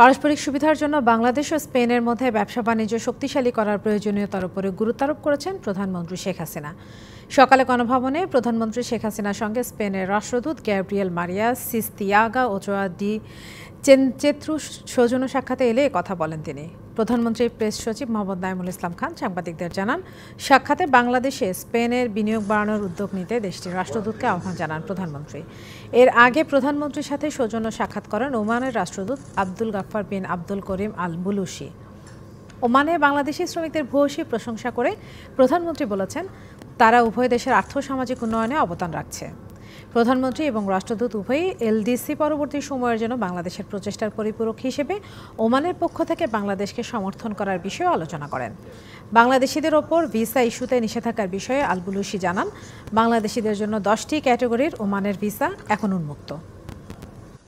পারস্পরিক সুবিধার জন্য বাংলাদেশ ও স্পেনের মধ্যে ব্যবসা বাণিজ্য শক্তিশালী করার প্রয়োজনীয়তার উপরে গুরুত্বারোপ করেছেন প্রধানমন্ত্রী শেখ হাসিনা সকালে গণভবনে প্রধানমন্ত্রী শেখ হাসিনার সঙ্গে স্পেনের রাষ্ট্রদূত Gabriel Maria Sistiaga Ochoa de Chetru সৌজন্য সাক্ষাতে এলে কথা বলেন তিনি প্রধানমন্ত্রীর প্রেস সচিব মোহাম্মদ নাইমুল ইসলাম খান সাংবাদিকদের জানান সাক্ষাতে বাংলাদেশে স্পেনের বিনিয়োগ বাড়ানোর উদ্যোগ নিতে দেশটির রাষ্ট্রদূতকে আহ্বান জানান প্রধানমন্ত্রী এর আগে প্রধানমন্ত্রীর সাথে সৌজন্য সাক্ষাৎ করেন ওমানের রাষ্ট্রদূত আব্দুল গাফফার বিন আব্দুল করিম আল বুলুসি ওমানে বাংলাদেশি শ্রমিকদের ভূয়সী প্রশংসা করে প্রধানমন্ত্রী বলেছেন তারা উভয় দেশের আর্থসামাজিক উন্নয়নে অবদান রাখছে প্রধানমন্ত্রী এবং রাষ্ট্রদূত উভয়ই এলডিসি পরবর্তী সময়ের জন্য বাংলাদেশের প্রচেষ্টার পরিপূরক হিসেবে ওমানের পক্ষ থেকে বাংলাদেশকে সমর্থন করার বিষয়ে আলোচনা করেন বাংলাদেশিদের ওপর ভিসা ইস্যুতে নিষেধাজ্ঞার বিষয়ে আলবুলুসি জানান বাংলাদেশিদের জন্য দশটি ক্যাটাগরির ওমানের ভিসা এখন উন্মুক্ত